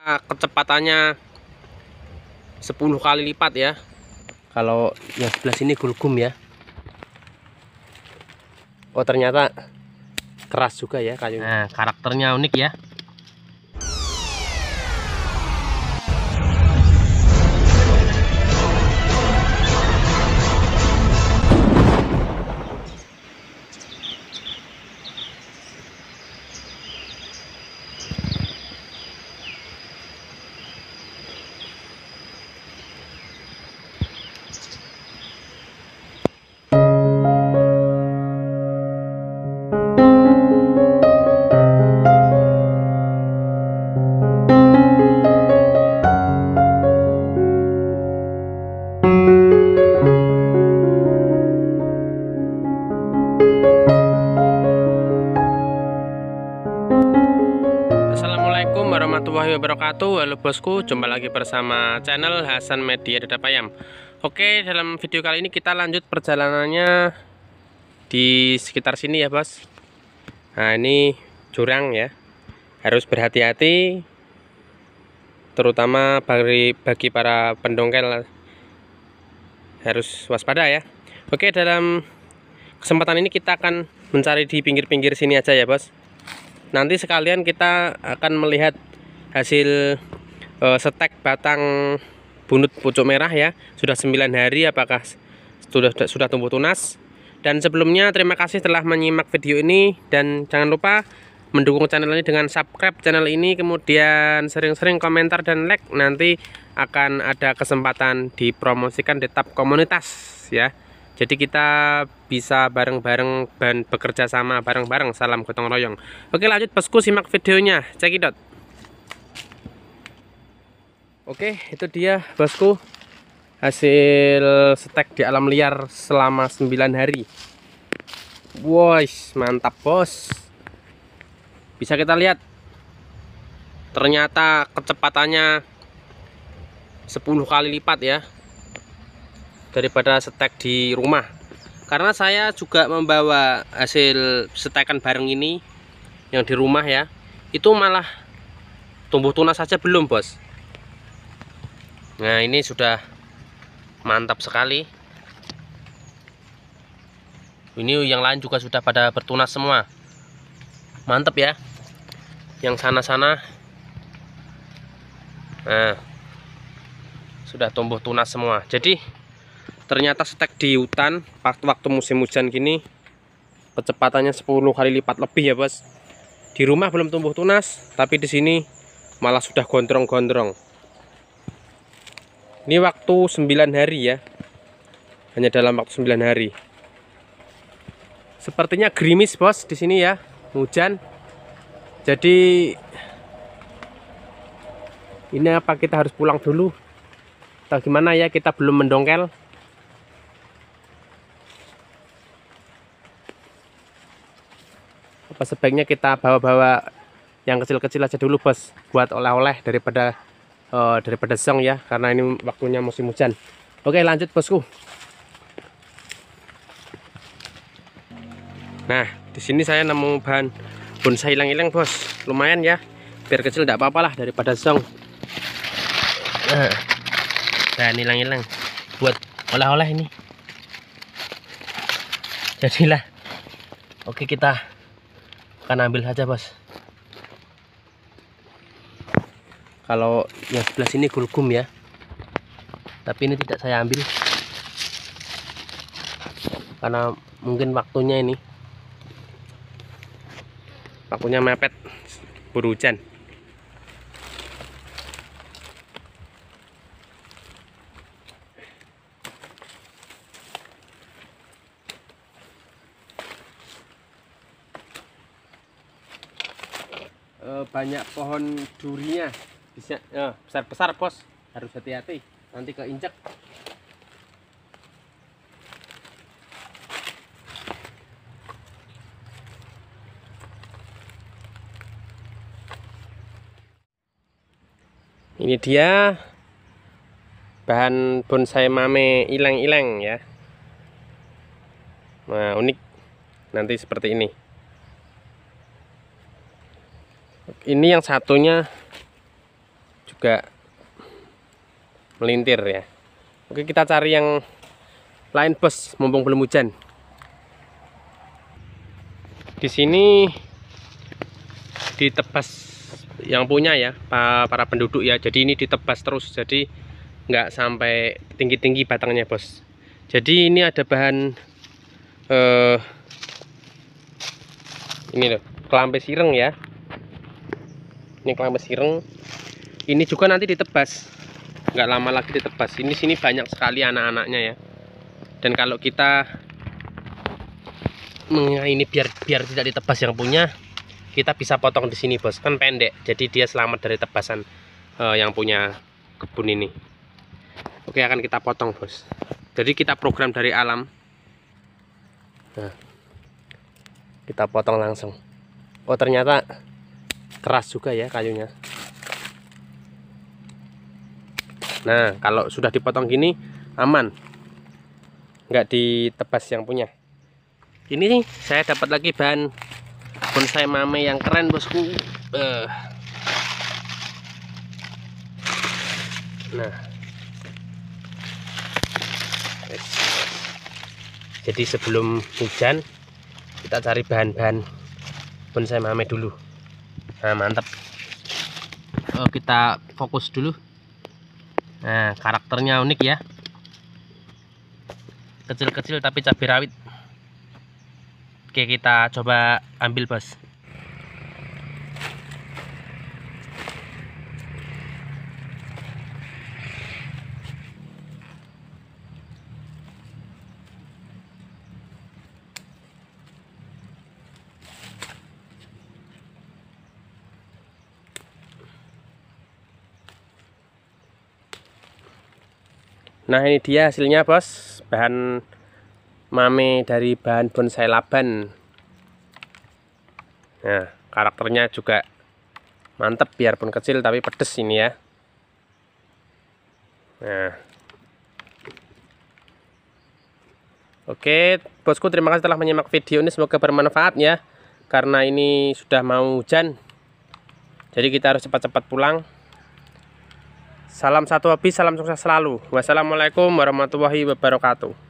Ah, kecepatannya 10 kali lipat ya kalau yang sebelah sini gulgum ya oh ternyata keras juga ya kayu nah karakternya unik ya wabarakatuh Halo bosku, jumpa lagi bersama channel Hasan Media Dada Payam Oke, dalam video kali ini kita lanjut perjalanannya Di sekitar sini ya bos Nah ini jurang ya Harus berhati-hati Terutama bagi, bagi para pendongkel Harus waspada ya Oke, dalam kesempatan ini kita akan mencari di pinggir-pinggir sini aja ya bos nanti sekalian kita akan melihat hasil uh, setek batang bunut pucuk merah ya sudah 9 hari apakah sudah sudah tumbuh tunas dan sebelumnya terima kasih telah menyimak video ini dan jangan lupa mendukung channel ini dengan subscribe channel ini kemudian sering-sering komentar dan like nanti akan ada kesempatan dipromosikan di tab komunitas ya jadi kita bisa bareng-bareng dan bekerja sama bareng-bareng salam gotong royong oke lanjut bosku simak videonya cekidot Oke, itu dia bosku hasil stek di alam liar selama 9 hari. Wois, mantap bos. Bisa kita lihat ternyata kecepatannya 10 kali lipat ya daripada stek di rumah. Karena saya juga membawa hasil setekan bareng ini yang di rumah ya. Itu malah tumbuh tunas saja belum, Bos. Nah ini sudah mantap sekali ini yang lain juga sudah pada bertunas semua mantap ya yang sana-sana nah sudah tumbuh tunas semua jadi ternyata stek di hutan waktu waktu musim hujan gini kecepatannya 10 kali lipat lebih ya bos di rumah belum tumbuh tunas tapi di sini malah sudah gondrong-gondrong ini waktu 9 hari ya hanya dalam waktu 9 hari sepertinya gerimis bos di sini ya hujan jadi ini apa kita harus pulang dulu atau gimana ya kita belum mendongkel apa sebaiknya kita bawa-bawa yang kecil-kecil aja dulu bos buat oleh-oleh daripada uh, daripada song ya karena ini waktunya musim hujan oke lanjut bosku nah di sini saya nemu bahan bonsai hilang-hilang bos lumayan ya biar kecil tidak apa-apa lah daripada song. nah, eh. bahan hilang-hilang buat olah-olah ini jadilah oke kita akan ambil saja bos kalau yang sebelah sini gulgum ya tapi ini tidak saya ambil karena mungkin waktunya ini waktunya mepet buru hujan eh, banyak pohon durinya bisa ya, besar besar bos harus hati-hati nanti keinjak ini dia bahan bonsai mame ilang-ilang ya nah unik nanti seperti ini ini yang satunya juga melintir ya Oke kita cari yang lain bos mumpung belum hujan di sini ditebas yang punya ya para penduduk ya jadi ini ditebas terus jadi nggak sampai tinggi-tinggi batangnya bos jadi ini ada bahan eh, ini loh kelampe sireng ya ini kelampe sireng ini juga nanti ditebas nggak lama lagi ditebas ini sini banyak sekali anak-anaknya ya dan kalau kita ini biar biar tidak ditebas yang punya kita bisa potong di sini bos kan pendek jadi dia selamat dari tebasan uh, yang punya kebun ini oke akan kita potong bos jadi kita program dari alam nah, kita potong langsung oh ternyata keras juga ya kayunya nah kalau sudah dipotong gini aman nggak ditebas yang punya ini nih saya dapat lagi bahan bonsai mame yang keren bosku uh. nah jadi sebelum hujan kita cari bahan-bahan bonsai mame dulu nah mantap oh, kita fokus dulu Nah, karakternya unik ya. Kecil-kecil tapi cabai rawit. Oke, kita coba ambil, Bos. Nah ini dia hasilnya bos Bahan mame dari bahan bonsai laban Nah karakternya juga mantep biarpun kecil tapi pedes ini ya Nah Oke bosku terima kasih telah menyimak video ini semoga bermanfaat ya Karena ini sudah mau hujan Jadi kita harus cepat-cepat pulang Salam satu hobi, salam sukses selalu. Wassalamualaikum warahmatullahi wabarakatuh.